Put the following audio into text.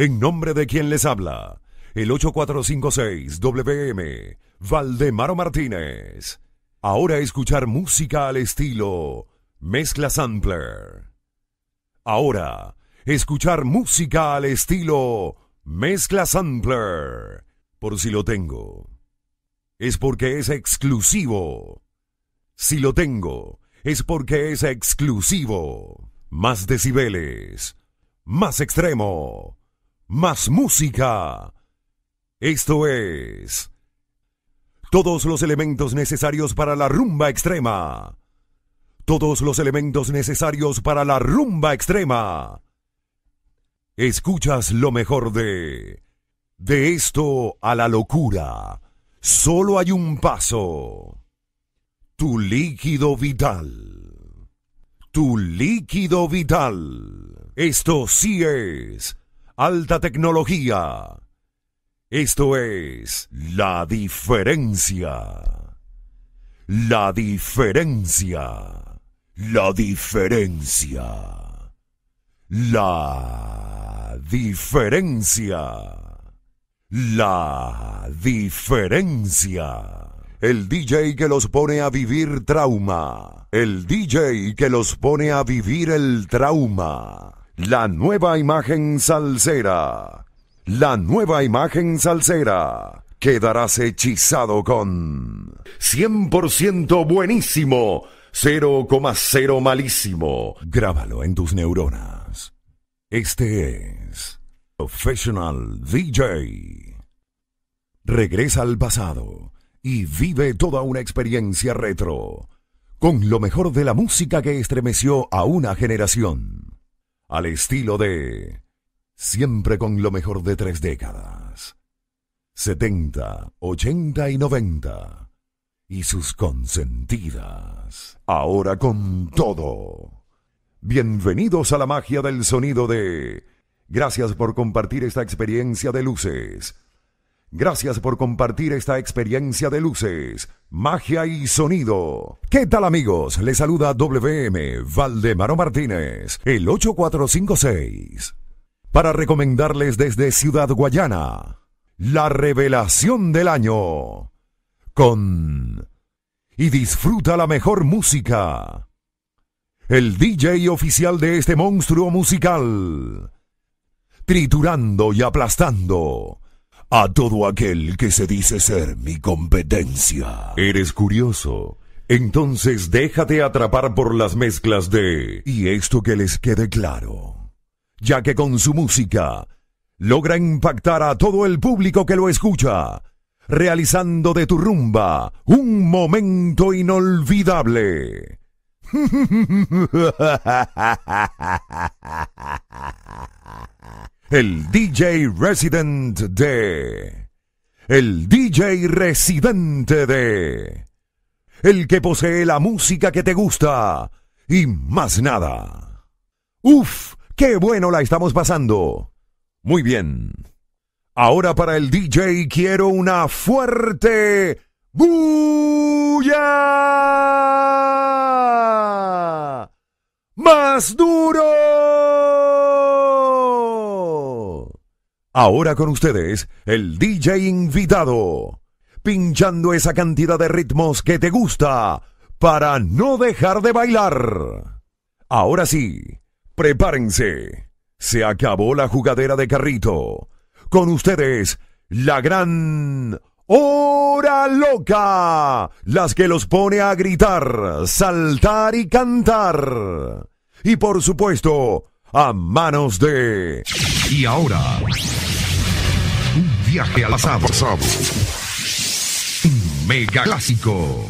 En nombre de quien les habla, el 8456-WM, Valdemaro Martínez. Ahora escuchar música al estilo Mezcla Sampler. Ahora, escuchar música al estilo Mezcla Sampler. Por si lo tengo. Es porque es exclusivo. Si lo tengo, es porque es exclusivo. Más decibeles. Más extremo más música. Esto es todos los elementos necesarios para la rumba extrema. Todos los elementos necesarios para la rumba extrema. Escuchas lo mejor de... De esto a la locura. Solo hay un paso. Tu líquido vital. Tu líquido vital. Esto sí es alta tecnología. Esto es la diferencia. La diferencia. La diferencia. La diferencia. La diferencia. El DJ que los pone a vivir trauma. El DJ que los pone a vivir el trauma. La nueva imagen salsera. La nueva imagen salsera. Quedarás hechizado con 100% buenísimo, 0,0 malísimo. Grábalo en tus neuronas. Este es Professional DJ. Regresa al pasado y vive toda una experiencia retro con lo mejor de la música que estremeció a una generación al estilo de siempre con lo mejor de tres décadas, 70, 80 y 90, y sus consentidas. Ahora con todo. Bienvenidos a la magia del sonido de... Gracias por compartir esta experiencia de luces. Gracias por compartir esta experiencia de luces, magia y sonido. ¿Qué tal amigos? Les saluda WM Valdemaro Martínez, el 8456, para recomendarles desde Ciudad Guayana la revelación del año con... Y disfruta la mejor música. El DJ oficial de este monstruo musical. Triturando y aplastando a todo aquel que se dice ser mi competencia. ¿Eres curioso? Entonces déjate atrapar por las mezclas de... Y esto que les quede claro, ya que con su música logra impactar a todo el público que lo escucha, realizando de tu rumba un momento inolvidable. el DJ resident de... El DJ residente de... El que posee la música que te gusta y más nada. Uf, qué bueno la estamos pasando. Muy bien. Ahora para el DJ quiero una fuerte bulla. Más duro. Ahora con ustedes, el DJ invitado, pinchando esa cantidad de ritmos que te gusta para no dejar de bailar. Ahora sí, prepárense. Se acabó la jugadera de carrito. Con ustedes, la gran hora loca, las que los pone a gritar, saltar y cantar. Y por supuesto, a manos de... Y ahora viaje al pasado. Mega Clásico.